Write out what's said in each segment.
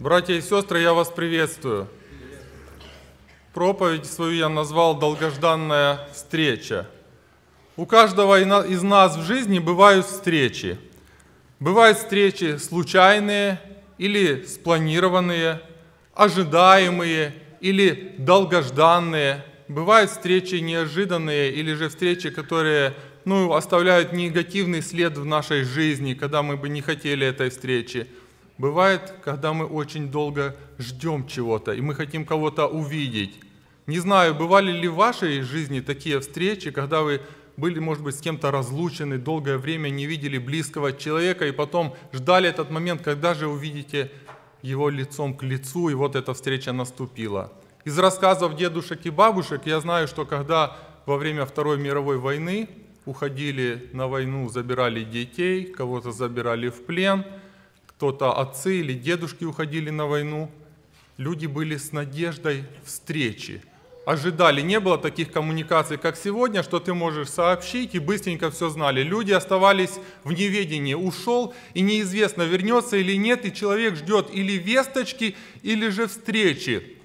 Братья и сестры, я вас приветствую. Проповедь свою я назвал «Долгожданная встреча». У каждого из нас в жизни бывают встречи. Бывают встречи случайные или спланированные, ожидаемые или долгожданные. Бывают встречи неожиданные или же встречи, которые ну, оставляют негативный след в нашей жизни, когда мы бы не хотели этой встречи – Бывает, когда мы очень долго ждем чего-то, и мы хотим кого-то увидеть. Не знаю, бывали ли в вашей жизни такие встречи, когда вы были, может быть, с кем-то разлучены, долгое время не видели близкого человека, и потом ждали этот момент, когда же увидите его лицом к лицу, и вот эта встреча наступила. Из рассказов дедушек и бабушек я знаю, что когда во время Второй мировой войны уходили на войну, забирали детей, кого-то забирали в плен – кто-то отцы или дедушки уходили на войну. Люди были с надеждой встречи, ожидали. Не было таких коммуникаций, как сегодня, что ты можешь сообщить, и быстренько все знали. Люди оставались в неведении, ушел, и неизвестно, вернется или нет, и человек ждет или весточки, или же встречи.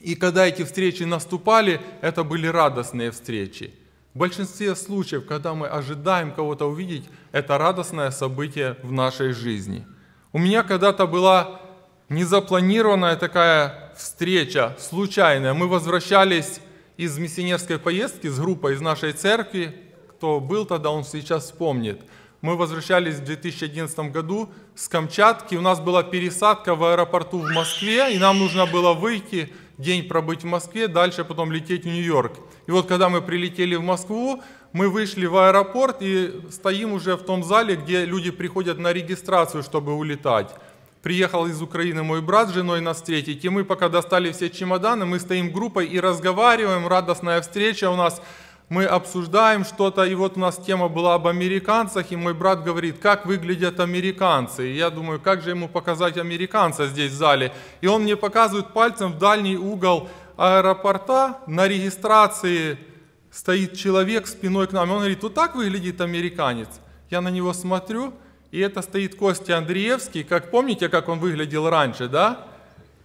И когда эти встречи наступали, это были радостные встречи. В большинстве случаев, когда мы ожидаем кого-то увидеть, это радостное событие в нашей жизни – у меня когда-то была незапланированная такая встреча, случайная. Мы возвращались из миссионерской поездки с группой из нашей церкви. Кто был тогда, он сейчас вспомнит. Мы возвращались в 2011 году с Камчатки. У нас была пересадка в аэропорту в Москве, и нам нужно было выйти день пробыть в Москве, дальше потом лететь в Нью-Йорк. И вот когда мы прилетели в Москву, мы вышли в аэропорт и стоим уже в том зале, где люди приходят на регистрацию, чтобы улетать. Приехал из Украины мой брат с женой нас встретить, и мы пока достали все чемоданы, мы стоим группой и разговариваем, радостная встреча у нас – мы обсуждаем что-то, и вот у нас тема была об американцах, и мой брат говорит, как выглядят американцы. И я думаю, как же ему показать американца здесь в зале. И он мне показывает пальцем в дальний угол аэропорта, на регистрации стоит человек спиной к нам, и он говорит, вот так выглядит американец. Я на него смотрю, и это стоит Костя Андреевский, как помните, как он выглядел раньше, да?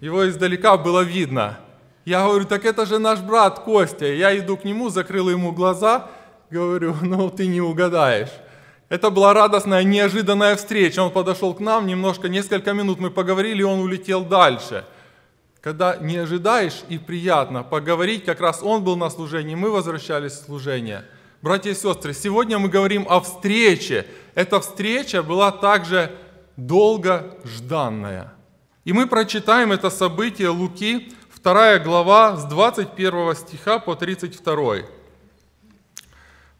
Его издалека было видно. Я говорю, так это же наш брат Костя. Я иду к нему, закрыл ему глаза, говорю, ну ты не угадаешь. Это была радостная, неожиданная встреча. Он подошел к нам, немножко, несколько минут мы поговорили, он улетел дальше. Когда не ожидаешь и приятно поговорить, как раз он был на служении, мы возвращались в служение. Братья и сестры, сегодня мы говорим о встрече. Эта встреча была также долго жданная. И мы прочитаем это событие Луки, 2 глава с 21 стиха по 32.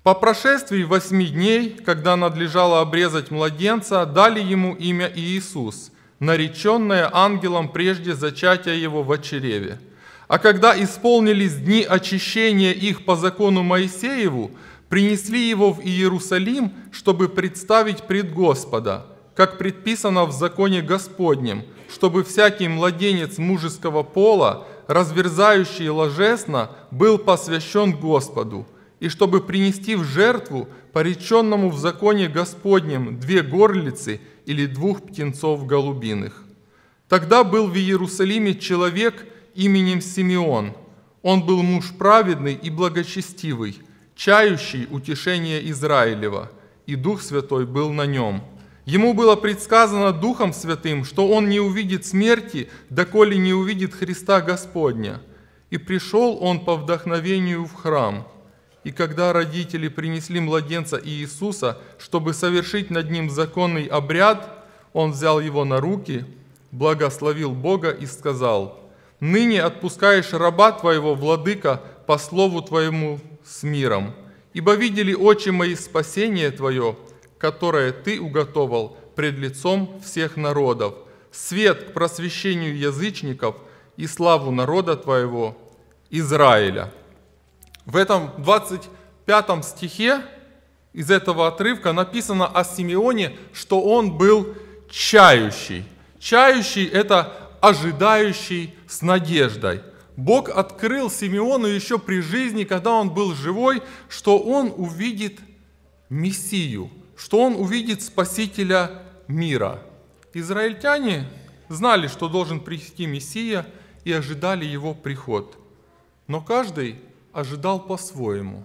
По прошествии восьми дней, когда надлежало обрезать младенца, дали ему имя Иисус, нареченное ангелом прежде зачатия его в очереве. А когда исполнились дни очищения их по закону Моисееву, принесли его в Иерусалим, чтобы представить пред Господа, как предписано в законе Господнем, чтобы всякий младенец мужеского пола, разверзающий ложесно, был посвящен Господу, и чтобы принести в жертву пореченному в законе Господнем две горлицы или двух птенцов голубиных. Тогда был в Иерусалиме человек именем Симеон. Он был муж праведный и благочестивый, чающий утешение Израилева, и Дух Святой был на нем». Ему было предсказано Духом Святым, что он не увидит смерти, доколе не увидит Христа Господня. И пришел он по вдохновению в храм. И когда родители принесли младенца Иисуса, чтобы совершить над ним законный обряд, он взял его на руки, благословил Бога и сказал, «Ныне отпускаешь раба твоего, владыка, по слову твоему с миром, ибо видели очи мои спасение твое, которое ты уготовал пред лицом всех народов, свет к просвещению язычников и славу народа твоего Израиля». В этом 25 стихе из этого отрывка написано о Симеоне, что он был чающий. Чающий – это ожидающий с надеждой. Бог открыл Симеону еще при жизни, когда он был живой, что он увидит Мессию – что он увидит Спасителя мира. Израильтяне знали, что должен прийти Мессия, и ожидали его приход. Но каждый ожидал по-своему.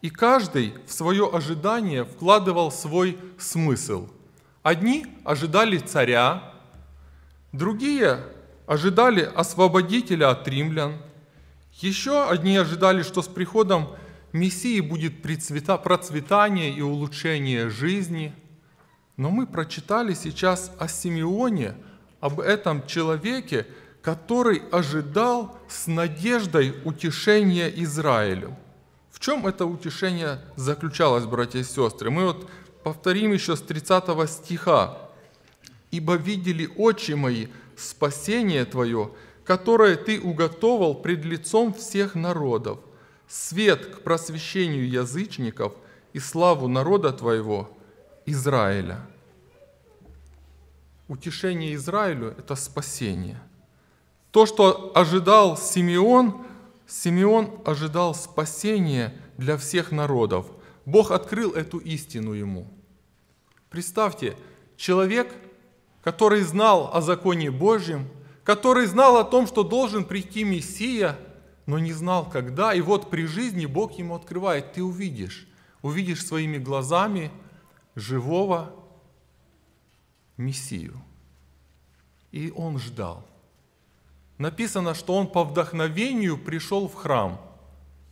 И каждый в свое ожидание вкладывал свой смысл. Одни ожидали царя, другие ожидали освободителя от римлян, еще одни ожидали, что с приходом Мессии будет процветание и улучшение жизни. Но мы прочитали сейчас о Симеоне, об этом человеке, который ожидал с надеждой утешения Израилю. В чем это утешение заключалось, братья и сестры? Мы вот повторим еще с 30 стиха. «Ибо видели очи мои спасение Твое, которое Ты уготовал пред лицом всех народов, свет к просвещению язычников и славу народа твоего, Израиля. Утешение Израилю – это спасение. То, что ожидал Симеон, Симеон ожидал спасения для всех народов. Бог открыл эту истину ему. Представьте, человек, который знал о законе Божьем, который знал о том, что должен прийти Мессия – но не знал когда. И вот при жизни Бог ему открывает, ты увидишь, увидишь своими глазами живого Мессию. И он ждал. Написано, что он по вдохновению пришел в храм.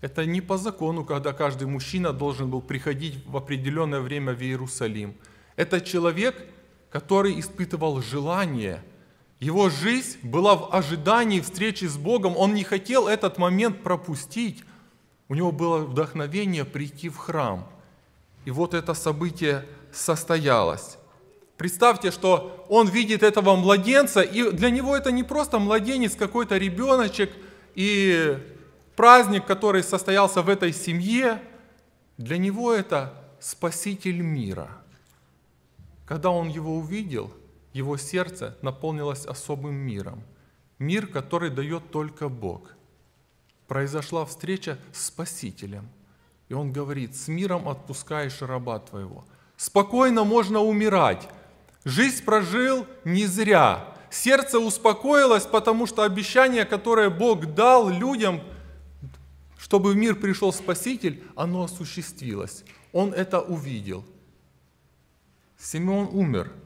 Это не по закону, когда каждый мужчина должен был приходить в определенное время в Иерусалим. Это человек, который испытывал желание – его жизнь была в ожидании встречи с Богом. Он не хотел этот момент пропустить. У него было вдохновение прийти в храм. И вот это событие состоялось. Представьте, что он видит этого младенца, и для него это не просто младенец, какой-то ребеночек, и праздник, который состоялся в этой семье, для него это спаситель мира. Когда он его увидел – его сердце наполнилось особым миром, мир, который дает только Бог. Произошла встреча с Спасителем, и он говорит, с миром отпускаешь раба твоего. Спокойно можно умирать. Жизнь прожил не зря. Сердце успокоилось, потому что обещание, которое Бог дал людям, чтобы в мир пришел Спаситель, оно осуществилось. Он это увидел. Симеон умер –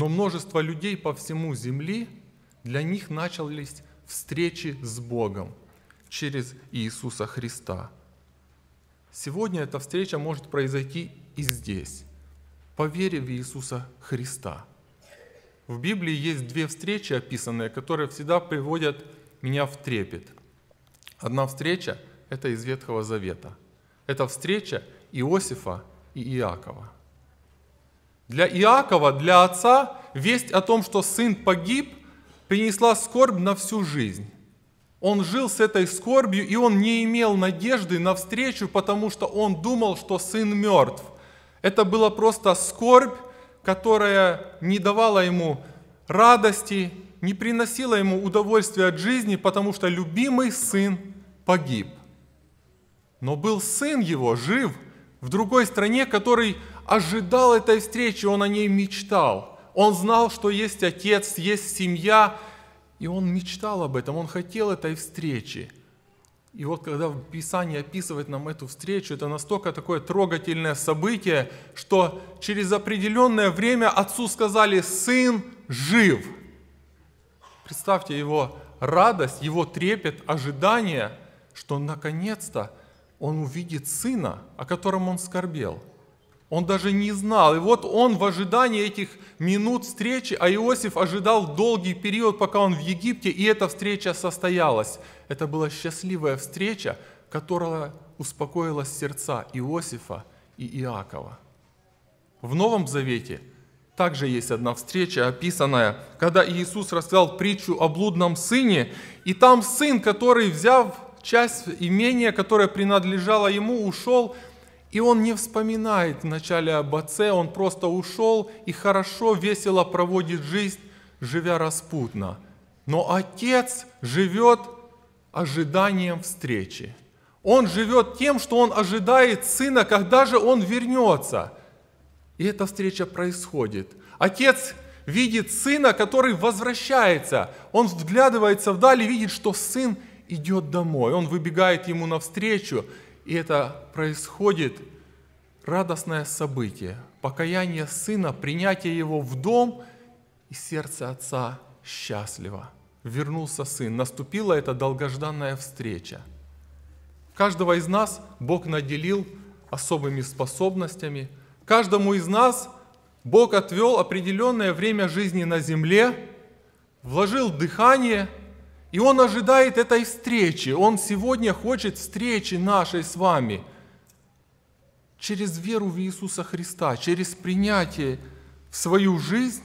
но множество людей по всему земли, для них начались встречи с Богом через Иисуса Христа. Сегодня эта встреча может произойти и здесь, по вере в Иисуса Христа. В Библии есть две встречи описанные, которые всегда приводят меня в трепет. Одна встреча – это из Ветхого Завета. Это встреча Иосифа и Иакова – для Иакова, для отца, весть о том, что сын погиб, принесла скорбь на всю жизнь. Он жил с этой скорбью, и он не имел надежды на встречу, потому что он думал, что сын мертв. Это была просто скорбь, которая не давала ему радости, не приносила ему удовольствия от жизни, потому что любимый сын погиб. Но был сын его жив – в другой стране, который ожидал этой встречи, он о ней мечтал. Он знал, что есть отец, есть семья, и он мечтал об этом, он хотел этой встречи. И вот когда в Писании описывает нам эту встречу, это настолько такое трогательное событие, что через определенное время отцу сказали, сын жив. Представьте его радость, его трепет, ожидание, что наконец-то – он увидит сына, о котором он скорбел. Он даже не знал. И вот он в ожидании этих минут встречи, а Иосиф ожидал долгий период, пока он в Египте, и эта встреча состоялась. Это была счастливая встреча, которая успокоила сердца Иосифа и Иакова. В Новом Завете также есть одна встреча, описанная, когда Иисус рассказал притчу о блудном сыне, и там сын, который, взяв часть имения, которое принадлежало ему, ушел, и он не вспоминает вначале об отце, он просто ушел и хорошо, весело проводит жизнь, живя распутно. Но отец живет ожиданием встречи. Он живет тем, что он ожидает сына, когда же он вернется. И эта встреча происходит. Отец видит сына, который возвращается. Он вглядывается вдали, видит, что сын идет домой, он выбегает ему навстречу, и это происходит радостное событие, покаяние сына, принятие его в дом, и сердце отца счастливо. Вернулся сын, наступила эта долгожданная встреча. Каждого из нас Бог наделил особыми способностями, каждому из нас Бог отвел определенное время жизни на земле, вложил дыхание – и Он ожидает этой встречи. Он сегодня хочет встречи нашей с вами через веру в Иисуса Христа, через принятие в свою жизнь,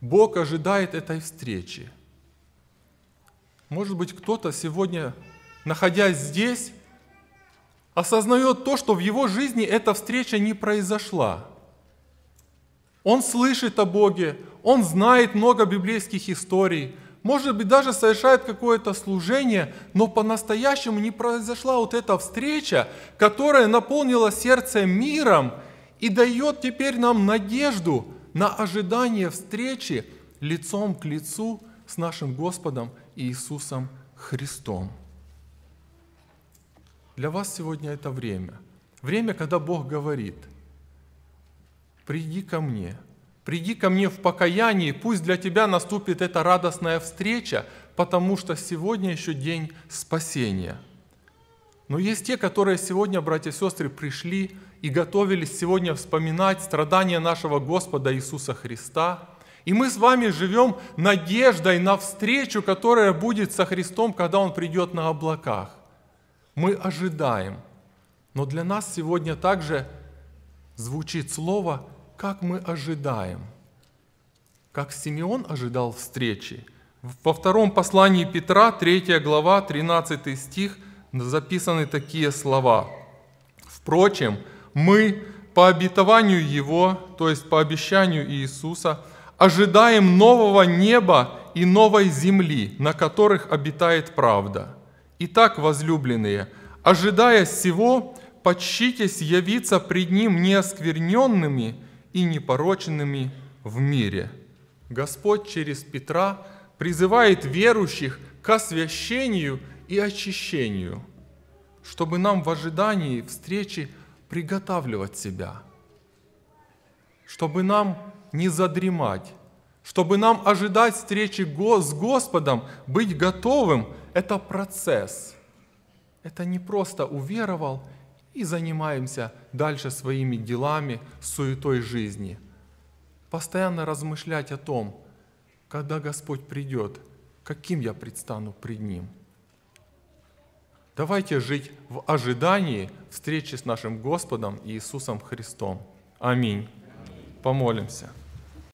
Бог ожидает этой встречи. Может быть, кто-то сегодня, находясь здесь, осознает то, что в его жизни эта встреча не произошла. Он слышит о Боге, он знает много библейских историй – может быть, даже совершает какое-то служение, но по-настоящему не произошла вот эта встреча, которая наполнила сердце миром и дает теперь нам надежду на ожидание встречи лицом к лицу с нашим Господом Иисусом Христом. Для вас сегодня это время. Время, когда Бог говорит, приди ко мне – Приди ко мне в покаянии, пусть для тебя наступит эта радостная встреча, потому что сегодня еще день спасения. Но есть те, которые сегодня, братья и сестры, пришли и готовились сегодня вспоминать страдания нашего Господа Иисуса Христа. И мы с вами живем надеждой на встречу, которая будет со Христом, когда Он придет на облаках. Мы ожидаем. Но для нас сегодня также звучит слово как мы ожидаем, как Симеон ожидал встречи. Во втором послании Петра, 3 глава, 13 стих, записаны такие слова. «Впрочем, мы по обетованию Его, то есть по обещанию Иисуса, ожидаем нового неба и новой земли, на которых обитает правда. Итак, возлюбленные, ожидая всего, почтитесь явиться пред Ним неоскверненными – и непороченными в мире. Господь через Петра призывает верующих к освящению и очищению, чтобы нам в ожидании встречи приготавливать себя, чтобы нам не задремать, чтобы нам ожидать встречи с Господом, быть готовым, это процесс. Это не просто уверовал – и занимаемся дальше своими делами, суетой жизни. Постоянно размышлять о том, когда Господь придет, каким я предстану пред Ним. Давайте жить в ожидании встречи с нашим Господом Иисусом Христом. Аминь. Помолимся.